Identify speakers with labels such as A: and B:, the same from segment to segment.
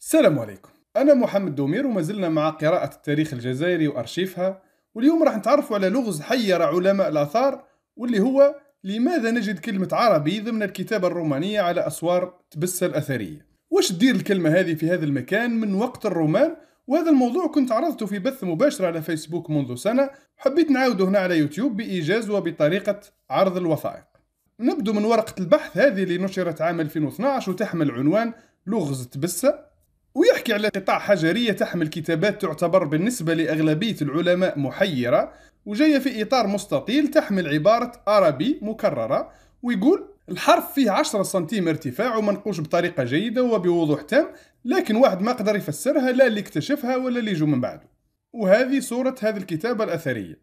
A: السلام عليكم أنا محمد دومير ومازلنا مع قراءة التاريخ الجزائري وأرشيفها واليوم راح نتعرفوا على لغز حير علماء الآثار واللي هو لماذا نجد كلمة عربي ضمن الكتابة الرومانية على أسوار تبسة الأثرية واش تدير الكلمة هذه في هذا المكان من وقت الرومان وهذا الموضوع كنت عرضته في بث مباشر على فيسبوك منذ سنة وحبيت نعاوده هنا على يوتيوب بإيجاز وبطريقة عرض الوثائق نبدو من ورقة البحث هذه اللي نشرت عام 2012 وتحمل عنوان لغز تبسة ويحكي على قطاع حجرية تحمل كتابات تعتبر بالنسبة لأغلبية العلماء محيرة وجاية في إطار مستطيل تحمل عبارة أرابي مكررة ويقول الحرف فيه 10 سنتيم ارتفاع ومنقوش بطريقة جيدة وبوضوح تام لكن واحد ما قدر يفسرها لا اللي اكتشفها ولا اللي جو من بعده وهذه صورة هذه الكتابة الأثرية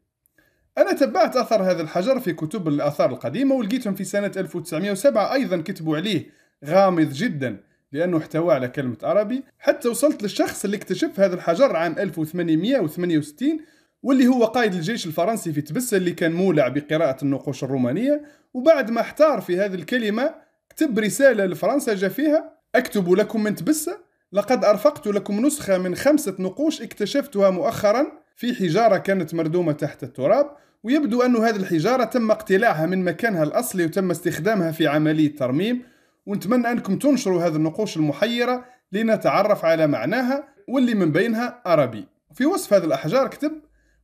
A: أنا تبعت أثر هذا الحجر في كتب الآثار القديمة ولقيتهم في سنة 1907 أيضا كتبوا عليه غامض جدا لأنه احتوى على كلمة عربي حتى وصلت للشخص اللي اكتشف هذا الحجر عام 1868 واللي هو قائد الجيش الفرنسي في تبسة اللي كان مولع بقراءة النقوش الرومانية وبعد ما احتار في هذه الكلمة كتب رسالة لفرنسا جا فيها أكتب لكم من تبسة لقد أرفقت لكم نسخة من خمسة نقوش اكتشفتها مؤخرا في حجارة كانت مردومة تحت التراب ويبدو أن هذه الحجارة تم اقتلاعها من مكانها الأصلي وتم استخدامها في عملية ترميم ونتمنى أنكم تنشروا هذه النقوش المحيرة لنتعرف على معناها واللي من بينها أرابي في وصف هذه الأحجار كتب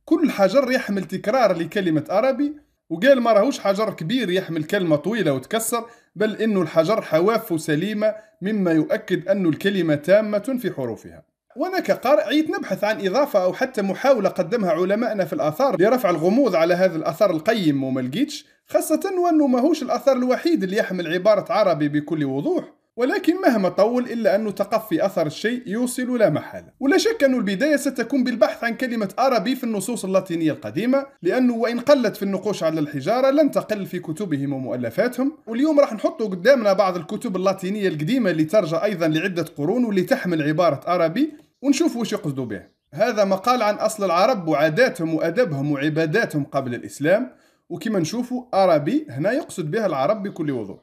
A: كل حجر يحمل تكرار لكلمة أرابي وقال ما راهوش حجر كبير يحمل كلمة طويلة وتكسر بل إنه الحجر حواف سليمة مما يؤكد أن الكلمة تامة في حروفها وانا كقارئ عيت نبحث عن اضافه او حتى محاوله قدمها علمائنا في الاثار لرفع الغموض على هذا الاثر القيم وما لقيتش خاصه وانه ماهوش الاثر الوحيد اللي يحمل عباره عربي بكل وضوح ولكن مهما طول إلا أنه تقفي أثر الشيء يوصل لا محالة ولا شك أن البداية ستكون بالبحث عن كلمة عربي في النصوص اللاتينية القديمة لأنه وإن قلت في النقوش على الحجارة لن تقل في كتبهم ومؤلفاتهم واليوم راح نحطوا قدامنا بعض الكتب اللاتينية القديمة اللي ترجع أيضا لعدة قرون واللي تحمل عبارة عربي ونشوف واش يقصدوا به هذا مقال عن أصل العرب وعاداتهم وأدبهم وعباداتهم قبل الإسلام وكما نشوفوا أرابي هنا يقصد بها العرب بكل وضوح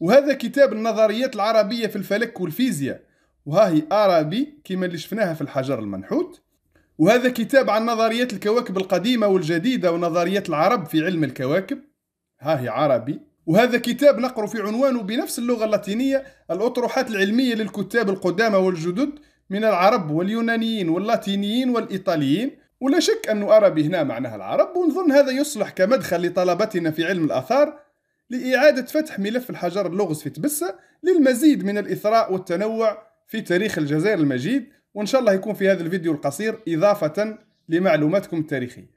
A: وهذا كتاب النظريات العربية في الفلك والفيزياء وها هي أرابي كما اللي شفناها في الحجر المنحوت وهذا كتاب عن نظريات الكواكب القديمة والجديدة ونظريات العرب في علم الكواكب ها هي عربي وهذا كتاب نقرأ في عنوانه بنفس اللغة اللاتينية الأطروحات العلمية للكتاب القدامى والجدد من العرب واليونانيين واللاتينيين والإيطاليين ولا شك أن أرابي هنا معناها العرب ونظن هذا يصلح كمدخل لطلبتنا في علم الآثار لإعادة فتح ملف الحجر اللغز في تبسة للمزيد من الإثراء والتنوع في تاريخ الجزائر المجيد وإن شاء الله يكون في هذا الفيديو القصير إضافة لمعلوماتكم التاريخية